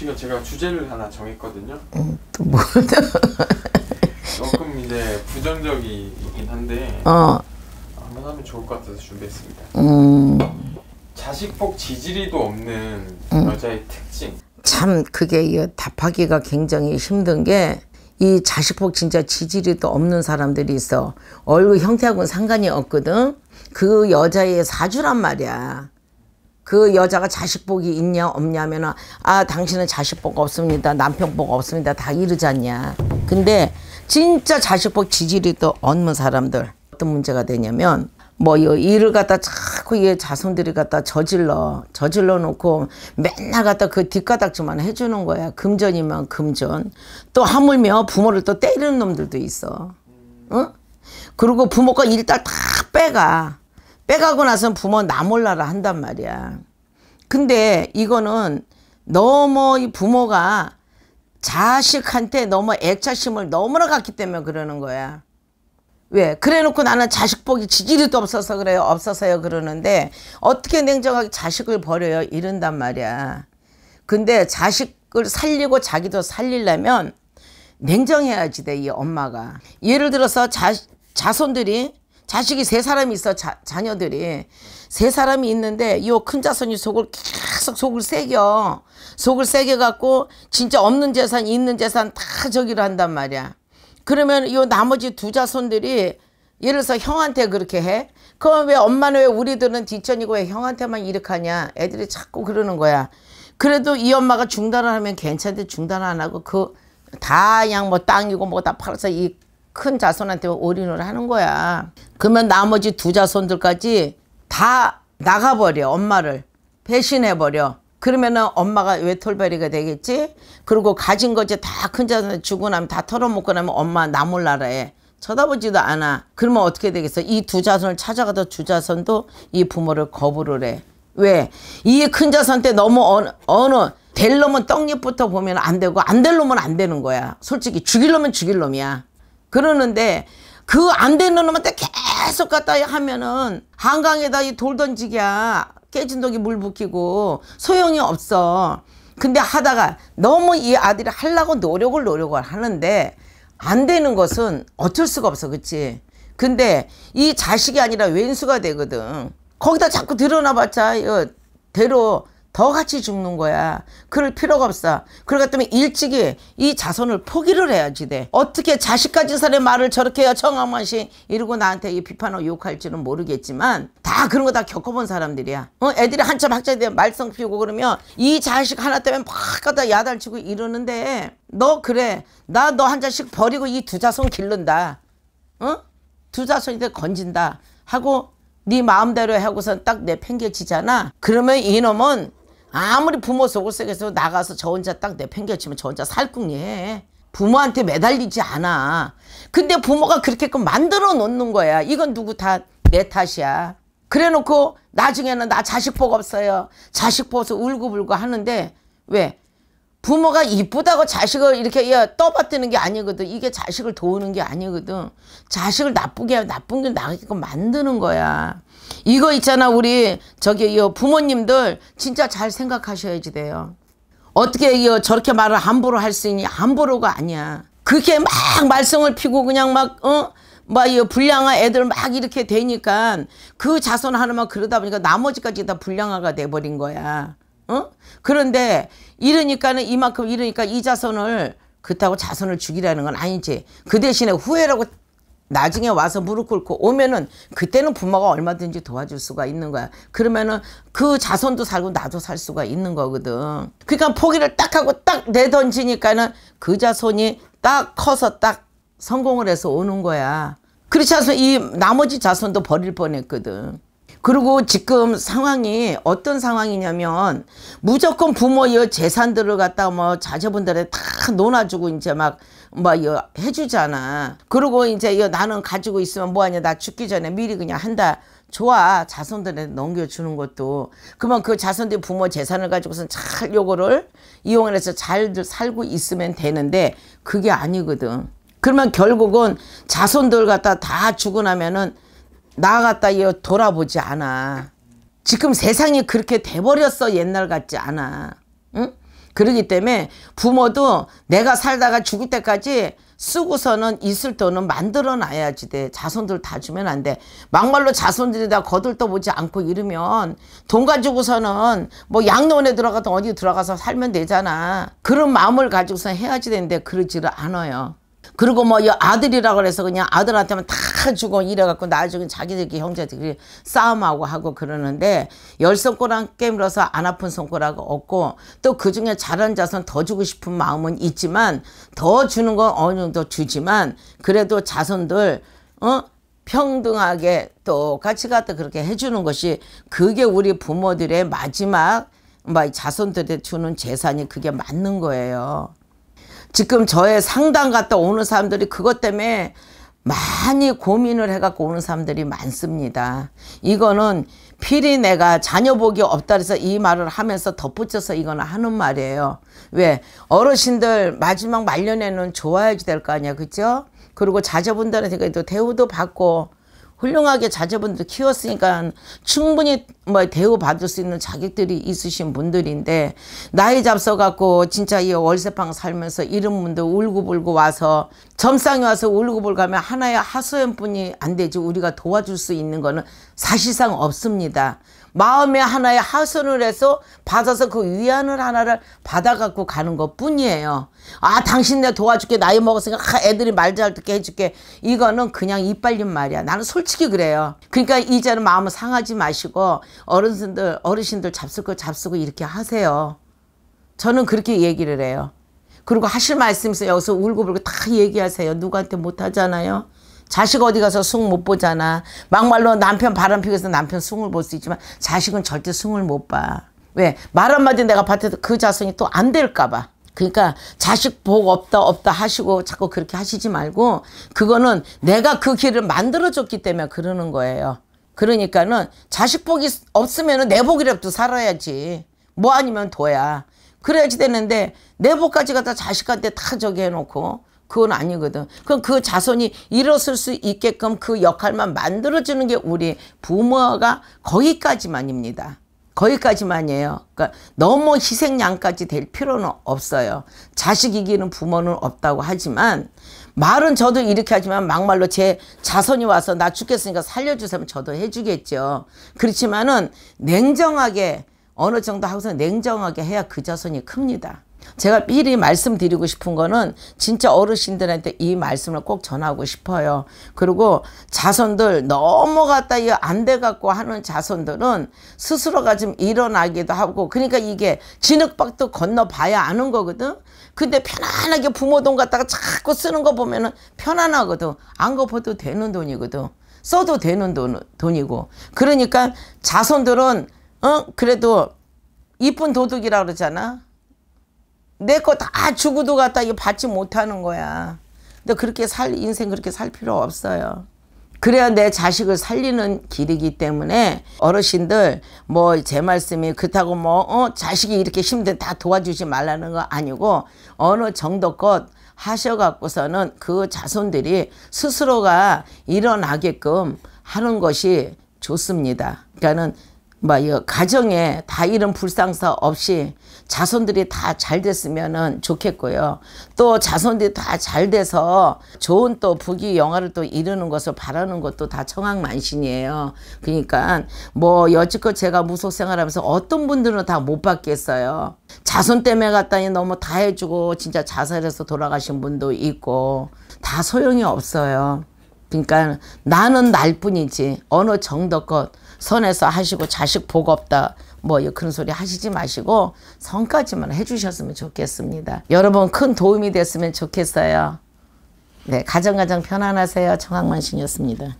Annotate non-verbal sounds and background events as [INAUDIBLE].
지금 제가 주제를 하나 정했거든요. 어, 또 뭐? [LAUGHS] 조금 이제 부정적이긴 한데 어. 한번 하면 좋을 것 같아서 준비했습니다. 음. 자식복 지지리도 없는 음. 여자의 특징. 참 그게 답하기가 굉장히 힘든 게. 이 자식복 진짜 지지리도 없는 사람들이 있어. 얼굴 형태하고는 상관이 없거든. 그 여자의 사주란 말이야. 그 여자가 자식복이 있냐 없냐면은 아 당신은 자식복 없습니다 남편복 없습니다 다 이러지 않냐 근데 진짜 자식복 지지리도 얻는 사람들 어떤 문제가 되냐면 뭐 일을 갖다 자꾸 얘 자손들이 갖다 저질러 저질러 놓고 맨날 갖다 그 뒷가닥질만 해주는 거야 금전이면 금전 또 하물며 부모를 또 때리는 놈들도 있어 응? 그리고 부모가 일단 다 빼가 빼가고 나선 부모 나 몰라라 한단 말이야. 근데 이거는 너무 이 부모가 자식한테 너무 애착심을 너무나 갖기 때문에 그러는 거야. 왜? 그래놓고 나는 자식 보기 지지리도 없어서 그래요. 없어서요. 그러는데 어떻게 냉정하게 자식을 버려요. 이런단 말이야. 근데 자식을 살리고 자기도 살리려면 냉정해야지 돼. 이 엄마가. 예를 들어서 자, 자손들이 자식이 세 사람이 있어 자, 자녀들이 세 사람이 있는데 요 큰 자손이 속을 계속 속을 새겨 속을 새겨 갖고 진짜 없는 재산 있는 재산 다 저기로 한단 말이야 그러면 요 나머지 두 자손들이 예를 들어서 형한테 그렇게 해 그럼 왜 엄마는 왜 우리들은 뒷전이고 왜 형한테만 이렇게 하냐 애들이 자꾸 그러는 거야 그래도 이 엄마가 중단을 하면 괜찮은데 중단 안 하고 그 다 양 뭐 땅이고 뭐 다 팔아서 이 큰 자손한테 올인을 하는 거야 그러면 나머지 두 자손들까지 다 나가버려 엄마를 배신해버려 그러면은 엄마가 외톨베리가 되겠지 그리고 가진 거지 다 큰 자손 주고 나면 다 털어먹고 나면 엄마 나몰라라해 쳐다보지도 않아 그러면 어떻게 되겠어 이 두 자손을 찾아가도두 자손도 이 부모를 거부를 해 왜? 이 큰 자손 때 너무 어느, 어느 될 놈은 떡잎부터 보면 안 되고 안 될 놈은 안 되는 거야. 솔직히 죽일 놈은 죽일 놈이야. 그러는데 그안 되는 놈한테 계속 갖다 하면은 한강에다 이 돌 던지기야 깨진 독이 물 붓기고 소용이 없어. 근데 하다가 너무 이 아들이 하려고 노력을 노력을 하는데 안 되는 것은 어쩔 수가 없어 그치 근데 이 자식이 아니라 왼수가 되거든 거기다 자꾸 드러나 봤자 이거 대로 더 같이 죽는 거야. 그럴 필요가 없어. 그럴 같으면 일찍이 이 자손을 포기를 해야지 돼. 어떻게 자식 가진 사람의 말을 저렇게 해야 청아만씨 이러고 나한테 이 비판을 욕할지는 모르겠지만 다 그런 거 다 겪어본 사람들이야. 어, 애들이 한참 학자에대면 말썽 피우고 그러면 이 자식 하나 때문에 막 갖다 야단치고 이러는데 너 그래. 나 너 한 자식 버리고 이 두 자손 길른다. 어? 두자손이돼 건진다. 하고 네 마음대로 하고선 딱 내팽개치잖아. 그러면 이놈은 아무리 부모 속을 세게서 나가서 저 혼자 딱 내팽겨치면 저 혼자 살궁리해. 부모한테 매달리지 않아. 근데 부모가 그렇게끔 만들어 놓는 거야. 이건 누구 다 내 탓이야. 그래 놓고 나중에는 나 자식 복 없어요. 자식 보서 울고불고 하는데 왜? 부모가 이쁘다고 자식을 이렇게 야, 떠받드는 게 아니거든. 이게 자식을 도우는 게 아니거든. 자식을 나쁘게 나쁜 게 나게끔 만드는 거야. 이거 있잖아 우리 저기 이 부모님들 진짜 잘 생각하셔야지 돼요. 어떻게 이 저렇게 말을 함부로 할 수 있니? 함부로가 아니야. 그렇게 막 말썽을 피고 그냥 막 어? 막 이 불량아 애들 막 이렇게 되니까 그 자손 하나만 그러다 보니까 나머지까지 다 불량아가 돼버린 거야. 어? 그런데 이러니까는 이만큼 이러니까 이 자손을 그렇다고 자손을 죽이라는 건 아니지. 그 대신에 후회라고 나중에 와서 무릎 꿇고 오면은 그때는 부모가 얼마든지 도와줄 수가 있는 거야. 그러면은 그 자손도 살고 나도 살 수가 있는 거거든. 그러니까 포기를 딱 하고 딱 내던지니까는 그 자손이 딱 커서 딱 성공을 해서 오는 거야. 그렇지 않으면 이 나머지 자손도 버릴 뻔했거든. 그리고 지금 상황이 어떤 상황이냐면 무조건 부모의 재산들을 갖다 뭐 자제분들에 다놓아주고 이제 막 뭐이 해주잖아. 그리고 이제 여, 나는 가지고 있으면 뭐하냐 나 죽기 전에 미리 그냥 한다. 좋아 자손들한테 넘겨주는 것도 그러면 그 자손들이 부모 재산을 가지고선 잘 요거를 이용 해서 잘 살고 있으면 되는데 그게 아니거든 그러면 결국은 자손들 갖다 다죽어 나면은 나 갖다 이어 돌아보지 않아 지금 세상이 그렇게 돼버렸어 옛날 같지 않아 응? 그러기 때문에 부모도 내가 살다가 죽을 때까지 쓰고서는 있을 돈은 만들어 놔야지 돼. 자손들 다 주면 안 돼. 막말로 자손들이 다 거들떠 보지 않고 이러면 돈 가지고서는 뭐 양로원에 들어가든 어디 들어가서 살면 되잖아. 그런 마음을 가지고서 해야지 되는데 그러지를 않아요. 그리고 뭐 아들이라 그래서 그냥 아들한테만 다 주고 이래갖고 나중에 자기들끼리 형제들끼리 싸움하고 하고 그러는데 열 손가락 깨물어서 안 아픈 손가락 없고 또 그 중에 잘한 자손더 주고 싶은 마음은 있지만 더 주는 건 어느 정도 주지만 그래도 자손들 어 평등하게 똑같이 갖다 그렇게 해주는 것이 그게 우리 부모들의 마지막 뭐 자손들에 주는 재산이 그게 맞는 거예요. 지금 저의 상담 갔다 오는 사람들이 그것 때문에 많이 고민을 해갖고 오는 사람들이 많습니다. 이거는 필히 내가 자녀복이 없다 그래서 이 말을 하면서 덧붙여서 이거는 하는 말이에요. 왜? 어르신들 마지막 말년에는 좋아야지 될 거 아니야. 그죠? 그리고 자제분들한테도 대우도 받고 훌륭하게 자제분들 키웠으니까 충분히 뭐 대우받을 수 있는 자격들이 있으신 분들인데 나이 잡숴갖고 진짜 이 월세방 살면서 이런 분들 울고불고 와서 점상에 와서 울고불고 하면 하나의 하소연뿐이 안 되지 우리가 도와줄 수 있는 거는 사실상 없습니다. 마음에 하나의 하소연을 해서 받아서 그 위안을 하나를 받아갖고 가는 것 뿐이에요. 아 당신 내 도와줄게 나이 먹었으니까 애들이 말 잘 듣게 해줄게 이거는 그냥 이빨린 말이야. 나는 솔직 히 솔직히 그래요. 그러니까 이제는 마음 을 상하지 마시고 어르신들 어르신들 잡수고 잡수고 이렇게 하세요. 저는 그렇게 얘기를 해요. 그리고 하실 말씀 있어 여기서 울고불고 다 얘기하세요. 누구한테 못하잖아요. 자식 어디 가서 숭 못 보잖아. 막말로 남편 바람 피워서 남편 숭을 볼 수 있지만 자식은 절대 숭을 못 봐. 왜? 말 한마디 내가 밭에서 그 자성이 또 안 될까 봐. 그러니까 자식 복 없다 없다 하시고 자꾸 그렇게 하시지 말고 그거는 내가 그 길을 만들어줬기 때문에 그러는 거예요. 그러니까는 자식 복이 없으면 내 복이라도 살아야지. 뭐 아니면 도야. 그래야지 되는데 내 복까지 가다 자식한테 다 저기 해놓고 그건 아니거든. 그럼 그 자손이 일어설 수 있게끔 그 역할만 만들어주는 게 우리 부모가 거기까지만입니다. 거기까지만이에요. 그러니까 너무 희생양까지 될 필요는 없어요. 자식 이기는 부모는 없다고 하지만 말은 저도 이렇게 하지만 막말로 제 자손이 와서 나 죽겠으니까 살려주세요. 저도 해주겠죠. 그렇지만은 냉정하게 어느 정도 하고서 냉정하게 해야 그 자손이 큽니다. 제가 미리 말씀드리고 싶은 거는 진짜 어르신들한테 이 말씀을 꼭 전하고 싶어요. 그리고 자손들 넘어갔다 이거 안돼 갖고 하는 자손들은 스스로가 좀 일어나기도 하고 그러니까 이게 진흙박도 건너봐야 아는 거거든. 근데 편안하게 부모 돈 갖다가 자꾸 쓰는 거 보면은 편안하거든. 안 갚아도 되는 돈이거든. 써도 되는 돈, 돈이고. 그러니까 자손들은 어 그래도 이쁜 도둑이라 그러잖아. 내거다죽어도 갖다 이거 받지 못하는 거야. 근 그렇게 살 인생 그렇게 살 필요 없어요. 그래야 내 자식을 살리는 길이기 때문에 어르신들 뭐 제 말씀이 그렇다고 뭐 어, 자식이 이렇게 힘든 다 도와주지 말라는 거 아니고 어느 정도껏 하셔갖고서는 그 자손들이 스스로가 일어나게끔 하는 것이 좋습니다. 그러니까는 뭐이 가정에 다 이런 불상사 없이 자손들이 다 잘됐으면 좋겠고요. 또 자손들이 다 잘 돼서 좋은 또 부귀 영화를 또 이루는 것을 바라는 것도 다 청학만신이에요. 그러니까 뭐 여지껏 제가 무속 생활하면서 어떤 분들은 다 못 받겠어요. 자손 때문에 갔다니 너무 다 해주고 진짜 자살해서 돌아가신 분도 있고 다 소용이 없어요. 그러니까 나는 날 뿐이지 어느 정도껏 선에서 하시고 자식 복 없다 뭐 그런 소리 하시지 마시고 선까지만 해주셨으면 좋겠습니다. 여러분 큰 도움이 됐으면 좋겠어요. 네 가정가정 편안하세요. 청학만신이었습니다.